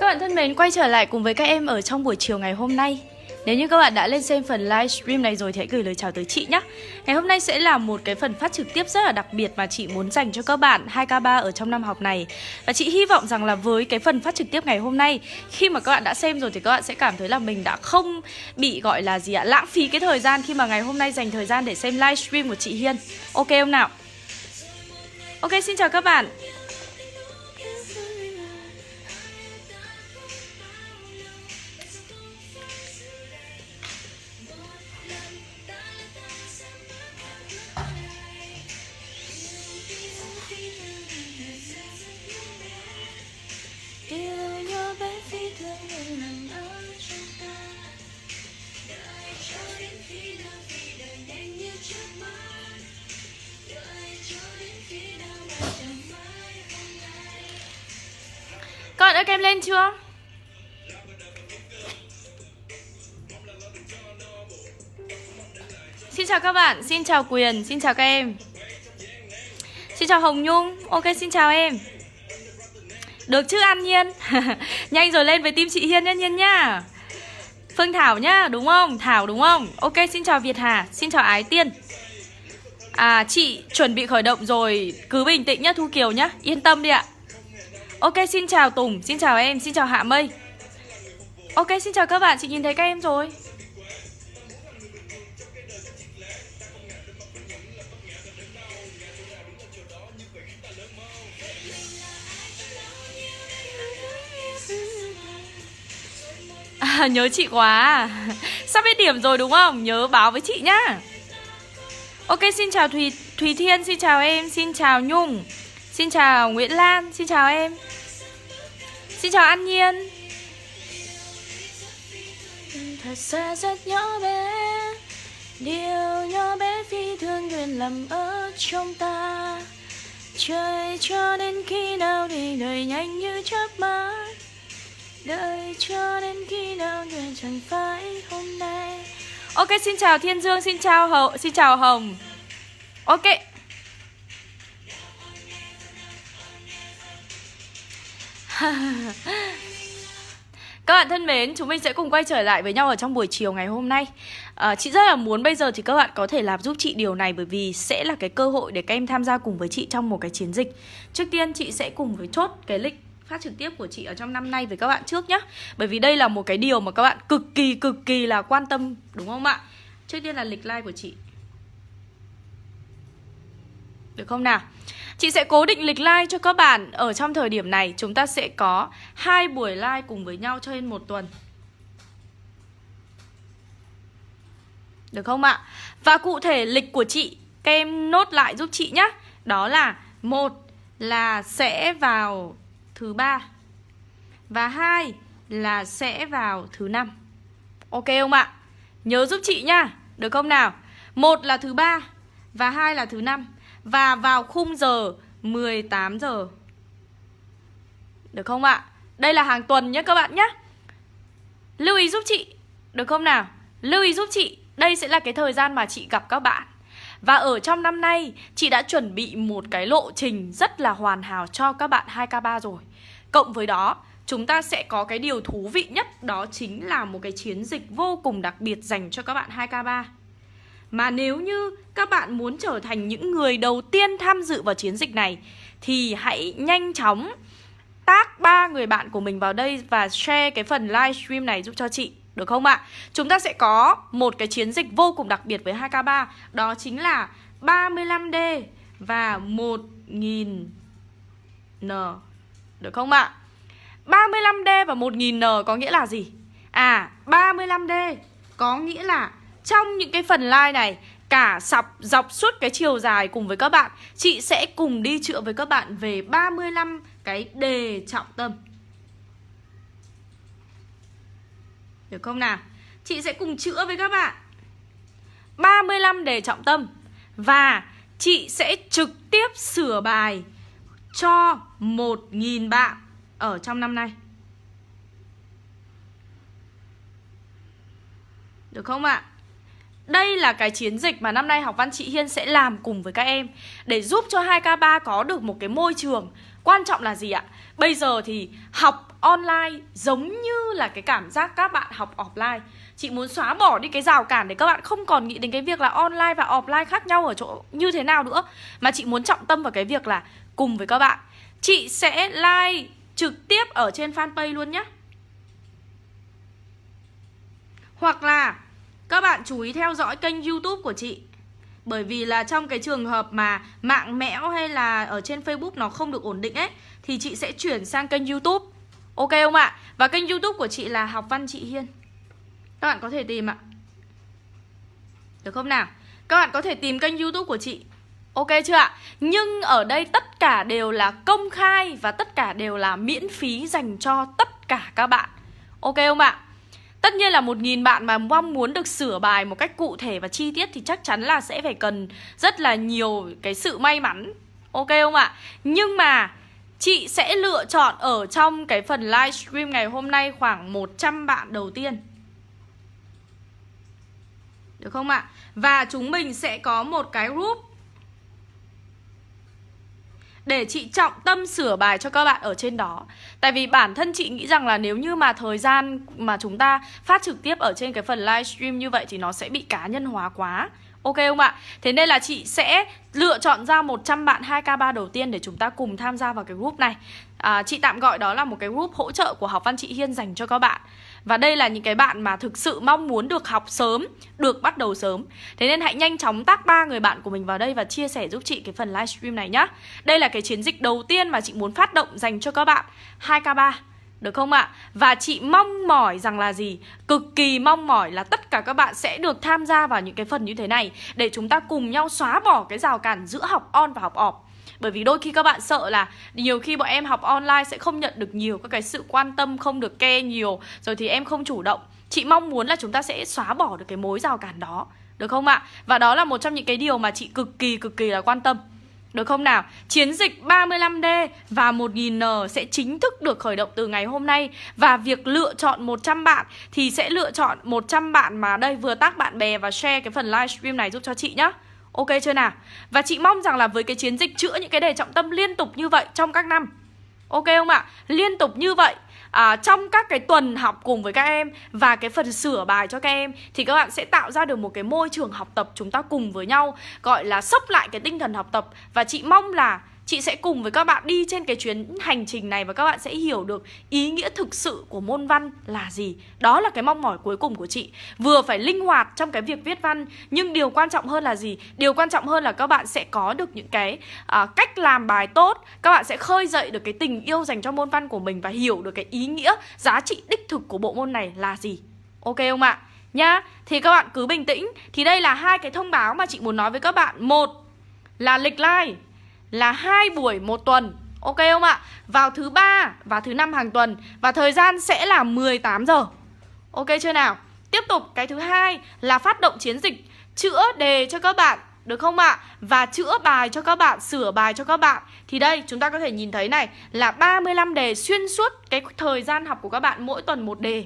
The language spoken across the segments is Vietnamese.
Các bạn thân mến, quay trở lại cùng với các em ở trong buổi chiều ngày hôm nay Nếu như các bạn đã lên xem phần livestream này rồi thì hãy gửi lời chào tới chị nhé Ngày hôm nay sẽ là một cái phần phát trực tiếp rất là đặc biệt mà chị muốn dành cho các bạn 2K3 ở trong năm học này Và chị hy vọng rằng là với cái phần phát trực tiếp ngày hôm nay Khi mà các bạn đã xem rồi thì các bạn sẽ cảm thấy là mình đã không bị gọi là gì ạ Lãng phí cái thời gian khi mà ngày hôm nay dành thời gian để xem livestream của chị Hiên Ok không nào? Ok, xin chào các bạn lên chưa Xin chào các bạn, xin chào Quyền, xin chào các em Xin chào Hồng Nhung, ok xin chào em Được chứ An Nhiên Nhanh rồi lên với team chị Hiên nhá Nhiên nhá Phương Thảo nhá, đúng không? Thảo đúng không? Ok xin chào Việt Hà, xin chào Ái Tiên À chị chuẩn bị khởi động rồi Cứ bình tĩnh nhá Thu Kiều nhá Yên tâm đi ạ Ok xin chào Tùng, xin chào em, xin chào Hạ Mây Ok xin chào các bạn, chị nhìn thấy các em rồi À, nhớ chị quá Sắp hết điểm rồi đúng không? Nhớ báo với chị nhá Ok, xin chào Thùy, Thùy Thiên, xin chào em, xin chào Nhung Xin chào Nguyễn Lan, xin chào em Xin chào An Nhiên Thật xa rất nhỏ bé Điều nhỏ bé phi thường nguyện làm ở trong ta Trời cho đến khi nào đi đời nhanh như chớp mắt Đợi cho đến khi nào nguyện chẳng phải hôm nay Ok xin chào Thiên Dương, xin chào Hậu, xin chào Hồng Ok các bạn thân mến, chúng mình sẽ cùng quay trở lại với nhau ở trong buổi chiều ngày hôm nay à, Chị rất là muốn bây giờ thì các bạn có thể làm giúp chị điều này Bởi vì sẽ là cái cơ hội để các em tham gia cùng với chị trong một cái chiến dịch Trước tiên chị sẽ cùng với chốt cái lịch phát trực tiếp của chị ở trong năm nay với các bạn trước nhé Bởi vì đây là một cái điều mà các bạn cực kỳ cực kỳ là quan tâm đúng không ạ? Trước tiên là lịch like của chị Được không nào? Chị sẽ cố định lịch live cho các bạn Ở trong thời điểm này chúng ta sẽ có hai buổi live cùng với nhau trên một tuần Được không ạ? Và cụ thể lịch của chị kem nốt lại giúp chị nhé Đó là một là sẽ vào thứ ba Và hai là sẽ vào thứ năm Ok không ạ? Nhớ giúp chị nha, được không nào? Một là thứ ba và hai là thứ năm và vào khung giờ 18 giờ. Được không ạ? Đây là hàng tuần nhé các bạn nhé. Lưu ý giúp chị, được không nào? Lưu ý giúp chị, đây sẽ là cái thời gian mà chị gặp các bạn. Và ở trong năm nay, chị đã chuẩn bị một cái lộ trình rất là hoàn hảo cho các bạn 2K3 rồi. Cộng với đó, chúng ta sẽ có cái điều thú vị nhất đó chính là một cái chiến dịch vô cùng đặc biệt dành cho các bạn 2K3. Mà nếu như các bạn muốn trở thành những người đầu tiên tham dự vào chiến dịch này thì hãy nhanh chóng tác ba người bạn của mình vào đây và share cái phần livestream này giúp cho chị được không ạ? Chúng ta sẽ có một cái chiến dịch vô cùng đặc biệt với 2K3 Đó chính là 35D và 1000N Được không ạ? 35D và 1000N có nghĩa là gì? À, 35D có nghĩa là trong những cái phần like này cả sọc dọc suốt cái chiều dài cùng với các bạn Chị sẽ cùng đi chữa với các bạn về 35 cái đề trọng tâm Được không nào? Chị sẽ cùng chữa với các bạn 35 đề trọng tâm Và chị sẽ trực tiếp sửa bài cho 1.000 bạn ở trong năm nay Được không ạ? À? đây là cái chiến dịch mà năm nay học văn chị Hiên sẽ làm cùng với các em để giúp cho 2K3 có được một cái môi trường quan trọng là gì ạ? Bây giờ thì học online giống như là cái cảm giác các bạn học offline. Chị muốn xóa bỏ đi cái rào cản để các bạn không còn nghĩ đến cái việc là online và offline khác nhau ở chỗ như thế nào nữa mà chị muốn trọng tâm vào cái việc là cùng với các bạn. Chị sẽ like trực tiếp ở trên fanpage luôn nhé. Hoặc là các bạn chú ý theo dõi kênh youtube của chị bởi vì là trong cái trường hợp mà mạng mẽo hay là ở trên Facebook nó không được ổn định ấy Thì chị sẽ chuyển sang kênh Youtube Ok không ạ? Và kênh Youtube của chị là Học Văn Chị Hiên Các bạn có thể tìm ạ Được không nào? Các bạn có thể tìm kênh Youtube của chị Ok chưa ạ? Nhưng ở đây tất cả đều là công khai và tất cả đều là miễn phí dành cho tất cả các bạn Ok không ạ? Tất nhiên là 1.000 bạn mà mong muốn được sửa bài một cách cụ thể và chi tiết thì chắc chắn là sẽ phải cần rất là nhiều cái sự may mắn Ok không ạ? Nhưng mà chị sẽ lựa chọn ở trong cái phần livestream ngày hôm nay khoảng 100 bạn đầu tiên Được không ạ? Và chúng mình sẽ có một cái group để chị trọng tâm sửa bài cho các bạn ở trên đó Tại vì bản thân chị nghĩ rằng là nếu như mà thời gian mà chúng ta phát trực tiếp ở trên cái phần livestream như vậy thì nó sẽ bị cá nhân hóa quá Ok không ạ? Thế nên là chị sẽ lựa chọn ra 100 bạn 2K3 đầu tiên để chúng ta cùng tham gia vào cái group này à, Chị tạm gọi đó là một cái group hỗ trợ của học văn chị Hiên dành cho các bạn và đây là những cái bạn mà thực sự mong muốn được học sớm, được bắt đầu sớm. Thế nên hãy nhanh chóng tác ba người bạn của mình vào đây và chia sẻ giúp chị cái phần livestream này nhá. Đây là cái chiến dịch đầu tiên mà chị muốn phát động dành cho các bạn 2K3 được không ạ? Và chị mong mỏi rằng là gì? Cực kỳ mong mỏi là tất cả các bạn sẽ được tham gia vào những cái phần như thế này để chúng ta cùng nhau xóa bỏ cái rào cản giữa học on và học off bởi vì đôi khi các bạn sợ là nhiều khi bọn em học online sẽ không nhận được nhiều các cái sự quan tâm không được ke nhiều rồi thì em không chủ động chị mong muốn là chúng ta sẽ xóa bỏ được cái mối rào cản đó được không ạ? Và đó là một trong những cái điều mà chị cực kỳ cực kỳ là quan tâm. Được không nào? Chiến dịch 35D và 1000N sẽ chính thức được khởi động từ ngày hôm nay Và việc lựa chọn 100 bạn thì sẽ lựa chọn 100 bạn mà đây vừa tác bạn bè và share cái phần livestream này giúp cho chị nhá Ok chưa nào? Và chị mong rằng là với cái chiến dịch chữa những cái đề trọng tâm liên tục như vậy trong các năm Ok không ạ? Liên tục như vậy à, trong các cái tuần học cùng với các em và cái phần sửa bài cho các em thì các bạn sẽ tạo ra được một cái môi trường học tập chúng ta cùng với nhau gọi là sốc lại cái tinh thần học tập và chị mong là Chị sẽ cùng với các bạn đi trên cái chuyến hành trình này và các bạn sẽ hiểu được ý nghĩa thực sự của môn văn là gì. Đó là cái mong mỏi cuối cùng của chị. Vừa phải linh hoạt trong cái việc viết văn nhưng điều quan trọng hơn là gì? Điều quan trọng hơn là các bạn sẽ có được những cái à, cách làm bài tốt, các bạn sẽ khơi dậy được cái tình yêu dành cho môn văn của mình và hiểu được cái ý nghĩa, giá trị đích thực của bộ môn này là gì. Ok không ạ? Nhá, thì các bạn cứ bình tĩnh. Thì đây là hai cái thông báo mà chị muốn nói với các bạn. Một là lịch lai là hai buổi một tuần Ok không ạ? Vào thứ ba và thứ năm hàng tuần và thời gian sẽ là 18 giờ. Ok chưa nào? Tiếp tục cái thứ hai là phát động chiến dịch chữa đề cho các bạn được không ạ? Và chữa bài cho các bạn, sửa bài cho các bạn. Thì đây chúng ta có thể nhìn thấy này là 35 đề xuyên suốt cái thời gian học của các bạn mỗi tuần một đề.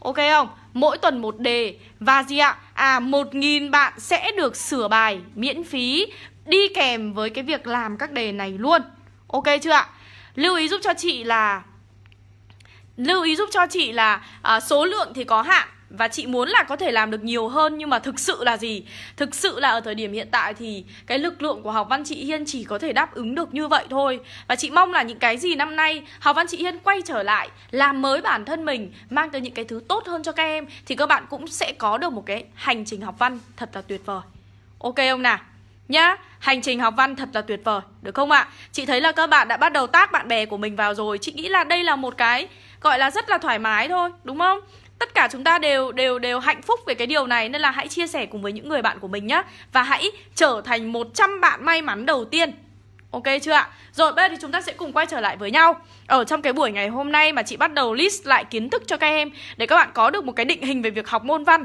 Ok không? Mỗi tuần một đề và gì ạ? À 1000 bạn sẽ được sửa bài miễn phí đi kèm với cái việc làm các đề này luôn ok chưa ạ lưu ý giúp cho chị là lưu ý giúp cho chị là à, số lượng thì có hạn và chị muốn là có thể làm được nhiều hơn nhưng mà thực sự là gì thực sự là ở thời điểm hiện tại thì cái lực lượng của học văn chị hiên chỉ có thể đáp ứng được như vậy thôi và chị mong là những cái gì năm nay học văn chị hiên quay trở lại làm mới bản thân mình mang tới những cái thứ tốt hơn cho các em thì các bạn cũng sẽ có được một cái hành trình học văn thật là tuyệt vời ok không nào nhá Hành trình học văn thật là tuyệt vời Được không ạ? Chị thấy là các bạn đã bắt đầu tác bạn bè của mình vào rồi Chị nghĩ là đây là một cái gọi là rất là thoải mái thôi Đúng không? tất cả chúng ta đều đều đều hạnh phúc về cái điều này nên là hãy chia sẻ cùng với những người bạn của mình nhé và hãy trở thành 100 bạn may mắn đầu tiên. Ok chưa ạ? Rồi bây giờ thì chúng ta sẽ cùng quay trở lại với nhau Ở trong cái buổi ngày hôm nay mà chị bắt đầu list lại kiến thức cho các em Để các bạn có được một cái định hình về việc học môn văn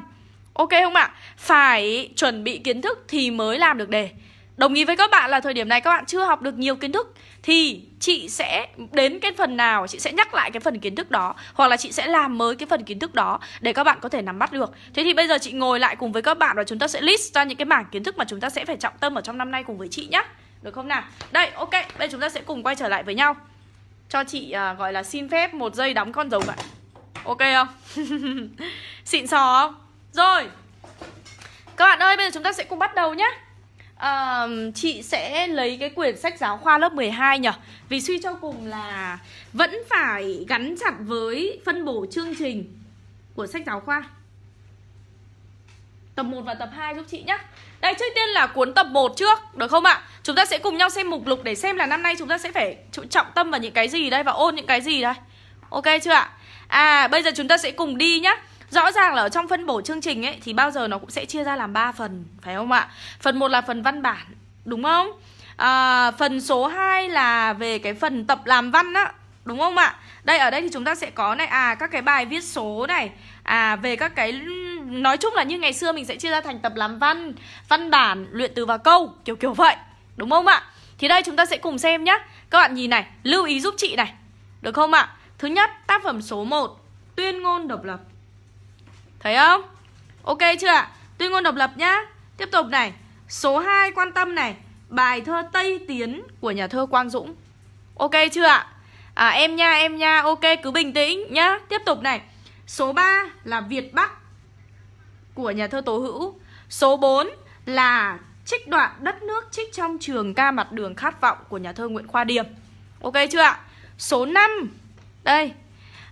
Ok không ạ? Phải chuẩn bị kiến thức thì mới làm được đề Đồng ý với các bạn là thời điểm này các bạn chưa học được nhiều kiến thức Thì chị sẽ đến cái phần nào chị sẽ nhắc lại cái phần kiến thức đó Hoặc là chị sẽ làm mới cái phần kiến thức đó để các bạn có thể nắm bắt được Thế thì bây giờ chị ngồi lại cùng với các bạn và chúng ta sẽ list ra những cái mảng kiến thức mà chúng ta sẽ phải trọng tâm ở trong năm nay cùng với chị nhé Được không nào? Đây ok, bây giờ chúng ta sẽ cùng quay trở lại với nhau Cho chị uh, gọi là xin phép một giây đóng con dấu vậy Ok không? Xịn sò không? Rồi Các bạn ơi bây giờ chúng ta sẽ cùng bắt đầu nhé à, ờ, Chị sẽ lấy cái quyển sách giáo khoa lớp 12 nhỉ Vì suy cho cùng là Vẫn phải gắn chặt với phân bổ chương trình Của sách giáo khoa Tập 1 và tập 2 giúp chị nhé Đây trước tiên là cuốn tập 1 trước Được không ạ? Chúng ta sẽ cùng nhau xem mục lục để xem là năm nay chúng ta sẽ phải trọng tâm vào những cái gì đây Và ôn những cái gì đây Ok chưa ạ? À bây giờ chúng ta sẽ cùng đi nhé. Rõ ràng là ở trong phân bổ chương trình ấy thì bao giờ nó cũng sẽ chia ra làm 3 phần, phải không ạ? Phần một là phần văn bản, đúng không? À, phần số 2 là về cái phần tập làm văn á, đúng không ạ? Đây ở đây thì chúng ta sẽ có này à các cái bài viết số này, à về các cái nói chung là như ngày xưa mình sẽ chia ra thành tập làm văn, văn bản, luyện từ và câu, kiểu kiểu vậy, đúng không ạ? Thì đây chúng ta sẽ cùng xem nhá. Các bạn nhìn này, lưu ý giúp chị này Được không ạ? Thứ nhất, tác phẩm số 1 Tuyên ngôn độc lập Thấy không? Ok chưa ạ? Tuyên ngôn độc lập nhá. Tiếp tục này, số 2 quan tâm này, bài thơ Tây Tiến của nhà thơ Quang Dũng. Ok chưa ạ? À, em nha, em nha, ok cứ bình tĩnh nhá. Tiếp tục này. Số 3 là Việt Bắc của nhà thơ Tố Hữu. Số 4 là trích đoạn đất nước trích trong trường ca mặt đường khát vọng của nhà thơ Nguyễn Khoa Điềm. Ok chưa ạ? Số 5. Đây.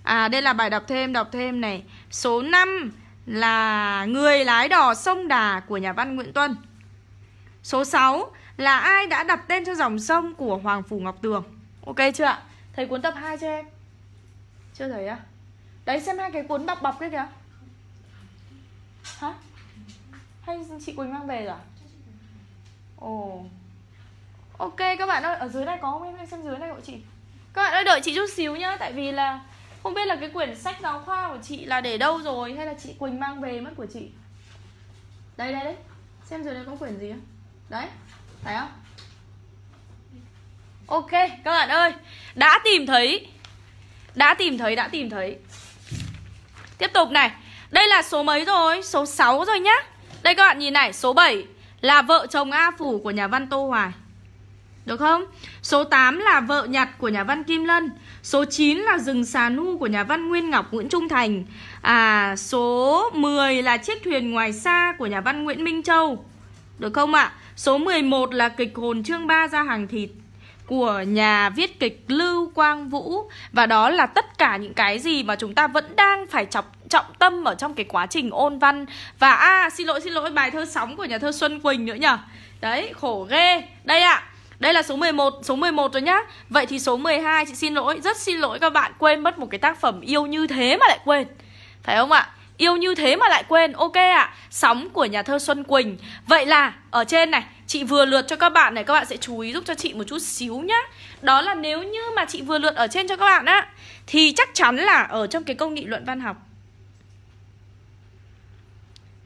À đây là bài đọc thêm, đọc thêm này. Số 5 là người lái đò sông Đà của nhà văn Nguyễn Tuân. Số 6 là ai đã đặt tên cho dòng sông của Hoàng Phủ Ngọc Tường. Ok chưa ạ? Thầy cuốn tập 2 cho em. Chưa thấy á? Đấy xem hai cái cuốn bọc bọc kia kìa. Hả? Hay chị Quỳnh mang về rồi à? Ồ. Ok các bạn ơi, ở dưới này có không em xem dưới này của chị. Các bạn ơi đợi chị chút xíu nhá tại vì là không biết là cái quyển sách giáo khoa của chị là để đâu rồi Hay là chị Quỳnh mang về mất của chị Đây đây đấy Xem rồi đây có quyển gì không Đấy Thấy không Ok các bạn ơi Đã tìm thấy Đã tìm thấy đã tìm thấy Tiếp tục này Đây là số mấy rồi Số 6 rồi nhá Đây các bạn nhìn này Số 7 là vợ chồng A Phủ của nhà văn Tô Hoài được không? Số 8 là vợ nhặt của nhà văn Kim Lân Số 9 là rừng xà nu của nhà văn Nguyên Ngọc Nguyễn Trung Thành à, Số 10 là chiếc thuyền ngoài xa của nhà văn Nguyễn Minh Châu Được không ạ? À? Số 11 là kịch hồn chương 3 ra hàng thịt của nhà viết kịch Lưu Quang Vũ và đó là tất cả những cái gì mà chúng ta vẫn đang phải trọng trọng tâm ở trong cái quá trình ôn văn và a à, xin lỗi xin lỗi bài thơ sóng của nhà thơ Xuân Quỳnh nữa nhở đấy khổ ghê đây ạ à, đây là số 11, số 11 rồi nhá Vậy thì số 12 chị xin lỗi Rất xin lỗi các bạn quên mất một cái tác phẩm yêu như thế mà lại quên Phải không ạ? Yêu như thế mà lại quên Ok ạ, à, sóng của nhà thơ Xuân Quỳnh Vậy là ở trên này Chị vừa lượt cho các bạn này Các bạn sẽ chú ý giúp cho chị một chút xíu nhá Đó là nếu như mà chị vừa lượt ở trên cho các bạn á Thì chắc chắn là ở trong cái câu nghị luận văn học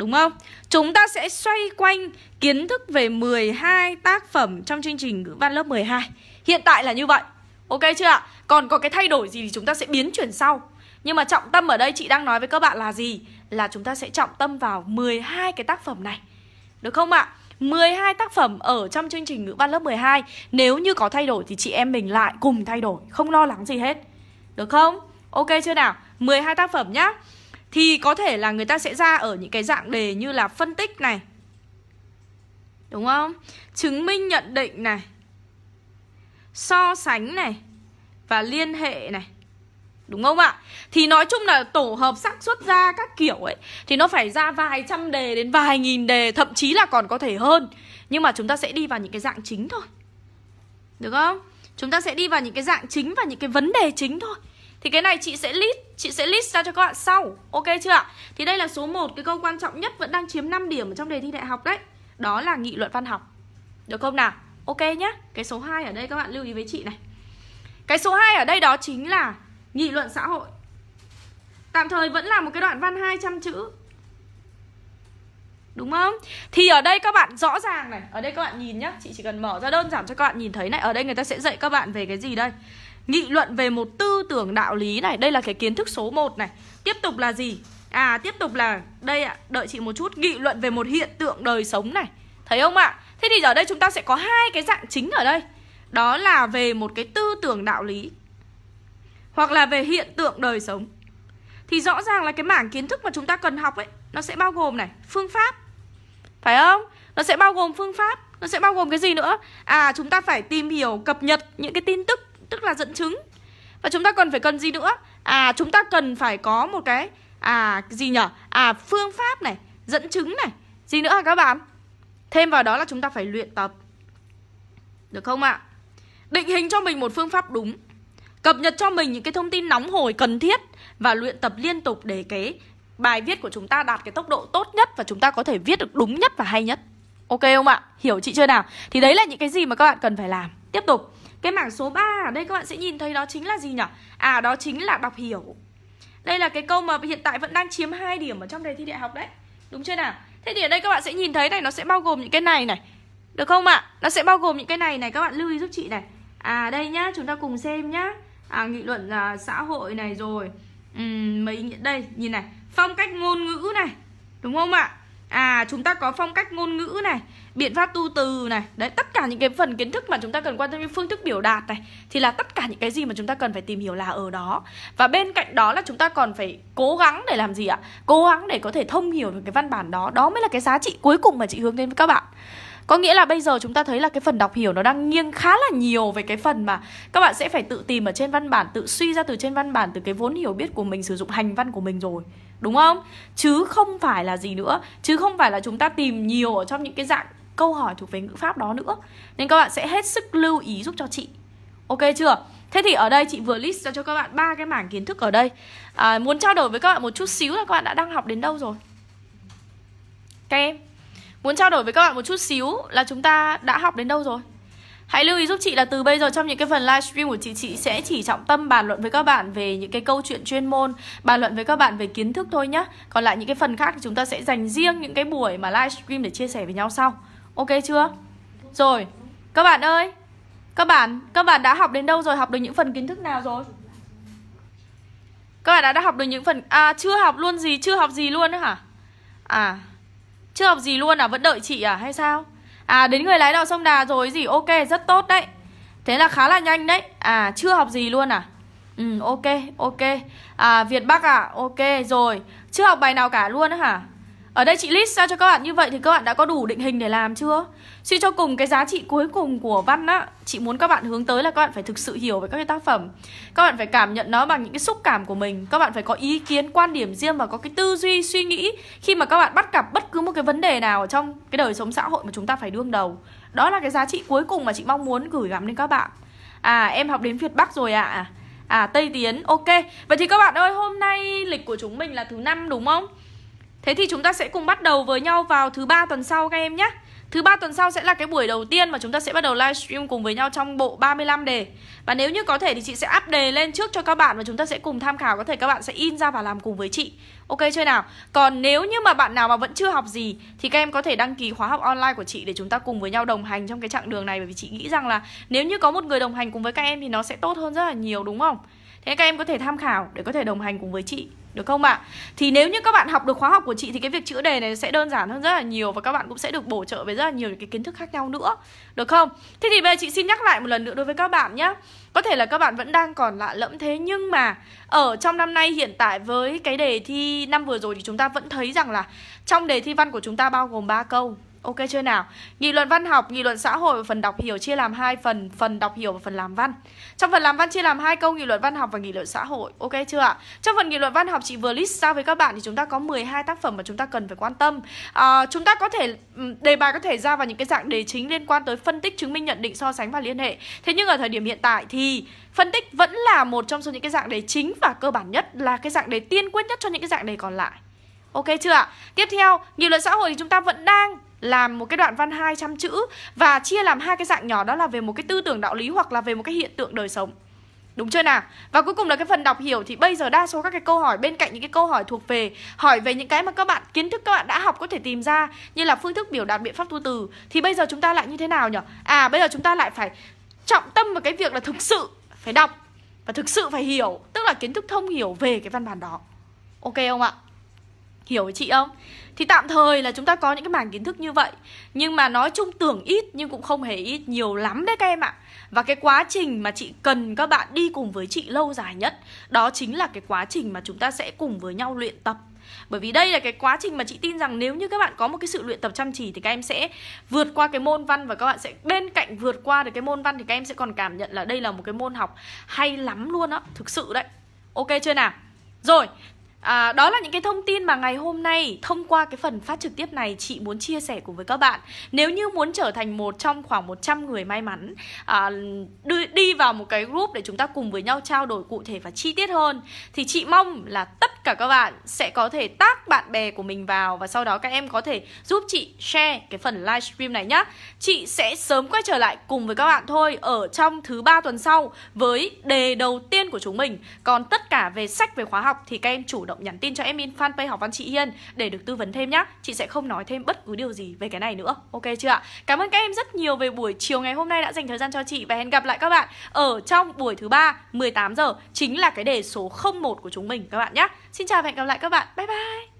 đúng không? Chúng ta sẽ xoay quanh kiến thức về 12 tác phẩm trong chương trình ngữ văn lớp 12. Hiện tại là như vậy. Ok chưa ạ? Còn có cái thay đổi gì thì chúng ta sẽ biến chuyển sau. Nhưng mà trọng tâm ở đây chị đang nói với các bạn là gì? Là chúng ta sẽ trọng tâm vào 12 cái tác phẩm này. Được không ạ? À? 12 tác phẩm ở trong chương trình ngữ văn lớp 12 Nếu như có thay đổi thì chị em mình lại cùng thay đổi Không lo lắng gì hết Được không? Ok chưa nào? 12 tác phẩm nhá thì có thể là người ta sẽ ra ở những cái dạng đề như là phân tích này đúng không chứng minh nhận định này so sánh này và liên hệ này đúng không ạ thì nói chung là tổ hợp xác suất ra các kiểu ấy thì nó phải ra vài trăm đề đến vài nghìn đề thậm chí là còn có thể hơn nhưng mà chúng ta sẽ đi vào những cái dạng chính thôi được không chúng ta sẽ đi vào những cái dạng chính và những cái vấn đề chính thôi thì cái này chị sẽ list Chị sẽ list ra cho các bạn sau Ok chưa ạ? Thì đây là số 1 Cái câu quan trọng nhất vẫn đang chiếm 5 điểm ở trong đề thi đại học đấy Đó là nghị luận văn học Được không nào? Ok nhé Cái số 2 ở đây các bạn lưu ý với chị này Cái số 2 ở đây đó chính là Nghị luận xã hội Tạm thời vẫn là một cái đoạn văn 200 chữ Đúng không? Thì ở đây các bạn rõ ràng này Ở đây các bạn nhìn nhá Chị chỉ cần mở ra đơn giản cho các bạn nhìn thấy này Ở đây người ta sẽ dạy các bạn về cái gì đây Nghị luận về một tư tưởng đạo lý này Đây là cái kiến thức số 1 này Tiếp tục là gì? À tiếp tục là Đây ạ, đợi chị một chút Nghị luận về một hiện tượng đời sống này Thấy không ạ? Thế thì ở đây chúng ta sẽ có hai cái dạng chính ở đây Đó là về một cái tư tưởng đạo lý Hoặc là về hiện tượng đời sống Thì rõ ràng là cái mảng kiến thức mà chúng ta cần học ấy Nó sẽ bao gồm này, phương pháp Phải không? Nó sẽ bao gồm phương pháp Nó sẽ bao gồm cái gì nữa? À chúng ta phải tìm hiểu, cập nhật những cái tin tức tức là dẫn chứng và chúng ta cần phải cần gì nữa à chúng ta cần phải có một cái à gì nhở à phương pháp này dẫn chứng này gì nữa hả các bạn thêm vào đó là chúng ta phải luyện tập được không ạ định hình cho mình một phương pháp đúng cập nhật cho mình những cái thông tin nóng hổi cần thiết và luyện tập liên tục để cái bài viết của chúng ta đạt cái tốc độ tốt nhất và chúng ta có thể viết được đúng nhất và hay nhất ok không ạ hiểu chị chưa nào thì đấy là những cái gì mà các bạn cần phải làm tiếp tục cái mảng số 3 ở đây các bạn sẽ nhìn thấy đó chính là gì nhỉ? À đó chính là đọc hiểu Đây là cái câu mà hiện tại vẫn đang chiếm hai điểm ở trong đề thi đại học đấy Đúng chưa nào? Thế thì ở đây các bạn sẽ nhìn thấy này nó sẽ bao gồm những cái này này Được không ạ? À? Nó sẽ bao gồm những cái này này các bạn lưu ý giúp chị này À đây nhá, chúng ta cùng xem nhá à, Nghị luận à, xã hội này rồi uhm, mấy Đây, nhìn này Phong cách ngôn ngữ này Đúng không ạ? À chúng ta có phong cách ngôn ngữ này Biện pháp tu từ này Đấy tất cả những cái phần kiến thức mà chúng ta cần quan tâm như phương thức biểu đạt này Thì là tất cả những cái gì mà chúng ta cần phải tìm hiểu là ở đó Và bên cạnh đó là chúng ta còn phải cố gắng để làm gì ạ Cố gắng để có thể thông hiểu được cái văn bản đó Đó mới là cái giá trị cuối cùng mà chị hướng đến với các bạn có nghĩa là bây giờ chúng ta thấy là cái phần đọc hiểu nó đang nghiêng khá là nhiều về cái phần mà các bạn sẽ phải tự tìm ở trên văn bản, tự suy ra từ trên văn bản, từ cái vốn hiểu biết của mình, sử dụng hành văn của mình rồi đúng không chứ không phải là gì nữa chứ không phải là chúng ta tìm nhiều ở trong những cái dạng câu hỏi thuộc về ngữ pháp đó nữa nên các bạn sẽ hết sức lưu ý giúp cho chị ok chưa thế thì ở đây chị vừa list ra cho các bạn ba cái mảng kiến thức ở đây à, muốn trao đổi với các bạn một chút xíu là các bạn đã đang học đến đâu rồi các em muốn trao đổi với các bạn một chút xíu là chúng ta đã học đến đâu rồi Hãy lưu ý giúp chị là từ bây giờ trong những cái phần livestream của chị chị sẽ chỉ trọng tâm bàn luận với các bạn về những cái câu chuyện chuyên môn, bàn luận với các bạn về kiến thức thôi nhá. Còn lại những cái phần khác thì chúng ta sẽ dành riêng những cái buổi mà livestream để chia sẻ với nhau sau. Ok chưa? Rồi, các bạn ơi. Các bạn, các bạn đã học đến đâu rồi? Học được những phần kiến thức nào rồi? Các bạn đã, đã học được những phần à chưa học luôn gì, chưa học gì luôn nữa hả? À. Chưa học gì luôn à? Vẫn đợi chị à hay sao? À đến người lái đò sông Đà rồi gì Ok rất tốt đấy Thế là khá là nhanh đấy À chưa học gì luôn à Ừ ok ok à, Việt Bắc à ok rồi Chưa học bài nào cả luôn hả ở đây chị list ra cho các bạn như vậy thì các bạn đã có đủ định hình để làm chưa? Suy cho cùng cái giá trị cuối cùng của văn á, chị muốn các bạn hướng tới là các bạn phải thực sự hiểu về các cái tác phẩm. Các bạn phải cảm nhận nó bằng những cái xúc cảm của mình, các bạn phải có ý kiến, quan điểm riêng và có cái tư duy, suy nghĩ khi mà các bạn bắt gặp bất cứ một cái vấn đề nào ở trong cái đời sống xã hội mà chúng ta phải đương đầu. Đó là cái giá trị cuối cùng mà chị mong muốn gửi gắm đến các bạn. À em học đến Việt Bắc rồi ạ. À. à Tây Tiến, ok. Vậy thì các bạn ơi, hôm nay lịch của chúng mình là thứ năm đúng không? Thế thì chúng ta sẽ cùng bắt đầu với nhau vào thứ ba tuần sau các em nhé. Thứ ba tuần sau sẽ là cái buổi đầu tiên mà chúng ta sẽ bắt đầu livestream cùng với nhau trong bộ 35 đề. Và nếu như có thể thì chị sẽ up đề lên trước cho các bạn và chúng ta sẽ cùng tham khảo, có thể các bạn sẽ in ra và làm cùng với chị. Ok chưa nào? Còn nếu như mà bạn nào mà vẫn chưa học gì thì các em có thể đăng ký khóa học online của chị để chúng ta cùng với nhau đồng hành trong cái chặng đường này bởi vì chị nghĩ rằng là nếu như có một người đồng hành cùng với các em thì nó sẽ tốt hơn rất là nhiều đúng không? Thế các em có thể tham khảo để có thể đồng hành cùng với chị được không ạ? À? Thì nếu như các bạn học được khóa học của chị thì cái việc chữa đề này sẽ đơn giản hơn rất là nhiều và các bạn cũng sẽ được bổ trợ với rất là nhiều cái kiến thức khác nhau nữa. Được không? Thế thì bây giờ chị xin nhắc lại một lần nữa đối với các bạn nhé. Có thể là các bạn vẫn đang còn lạ lẫm thế nhưng mà ở trong năm nay hiện tại với cái đề thi năm vừa rồi thì chúng ta vẫn thấy rằng là trong đề thi văn của chúng ta bao gồm 3 câu Ok chưa nào? Nghị luận văn học, nghị luận xã hội và phần đọc hiểu chia làm hai phần, phần đọc hiểu và phần làm văn. Trong phần làm văn chia làm hai câu nghị luận văn học và nghị luận xã hội. Ok chưa ạ? Trong phần nghị luận văn học chị vừa list ra với các bạn thì chúng ta có 12 tác phẩm mà chúng ta cần phải quan tâm. À, chúng ta có thể ừ, đề bài có thể ra vào những cái dạng đề chính liên quan tới phân tích, chứng minh, nhận định, so sánh và liên hệ. Thế nhưng ở thời điểm hiện tại thì phân tích vẫn là một trong số những cái dạng đề chính và cơ bản nhất là cái dạng đề tiên quyết nhất cho những cái dạng đề còn lại. Ok chưa ạ? Tiếp theo, nghị luận xã hội thì chúng ta vẫn đang làm một cái đoạn văn 200 chữ và chia làm hai cái dạng nhỏ đó là về một cái tư tưởng đạo lý hoặc là về một cái hiện tượng đời sống. Đúng chưa nào? Và cuối cùng là cái phần đọc hiểu thì bây giờ đa số các cái câu hỏi bên cạnh những cái câu hỏi thuộc về hỏi về những cái mà các bạn kiến thức các bạn đã học có thể tìm ra như là phương thức biểu đạt biện pháp tu từ thì bây giờ chúng ta lại như thế nào nhỉ? À bây giờ chúng ta lại phải trọng tâm vào cái việc là thực sự phải đọc và thực sự phải hiểu, tức là kiến thức thông hiểu về cái văn bản đó. Ok không ạ? Hiểu chị không? Thì tạm thời là chúng ta có những cái mảng kiến thức như vậy Nhưng mà nói chung tưởng ít nhưng cũng không hề ít nhiều lắm đấy các em ạ Và cái quá trình mà chị cần các bạn đi cùng với chị lâu dài nhất Đó chính là cái quá trình mà chúng ta sẽ cùng với nhau luyện tập bởi vì đây là cái quá trình mà chị tin rằng nếu như các bạn có một cái sự luyện tập chăm chỉ thì các em sẽ vượt qua cái môn văn và các bạn sẽ bên cạnh vượt qua được cái môn văn thì các em sẽ còn cảm nhận là đây là một cái môn học hay lắm luôn á, thực sự đấy. Ok chưa nào? Rồi, À, đó là những cái thông tin mà ngày hôm nay thông qua cái phần phát trực tiếp này chị muốn chia sẻ cùng với các bạn Nếu như muốn trở thành một trong khoảng 100 người may mắn à, đi, đi vào một cái group để chúng ta cùng với nhau trao đổi cụ thể và chi tiết hơn Thì chị mong là tất cả các bạn sẽ có thể tác bạn bè của mình vào và sau đó các em có thể giúp chị share cái phần livestream này nhá. Chị sẽ sớm quay trở lại cùng với các bạn thôi ở trong thứ ba tuần sau với đề đầu tiên của chúng mình. Còn tất cả về sách về khóa học thì các em chủ động nhắn tin cho em in fanpage học văn chị Hiên để được tư vấn thêm nhá. Chị sẽ không nói thêm bất cứ điều gì về cái này nữa. Ok chưa ạ? Cảm ơn các em rất nhiều về buổi chiều ngày hôm nay đã dành thời gian cho chị và hẹn gặp lại các bạn ở trong buổi thứ ba 18 giờ chính là cái đề số 01 của chúng mình các bạn nhé. Xin chào và hẹn gặp lại các bạn. Bye bye!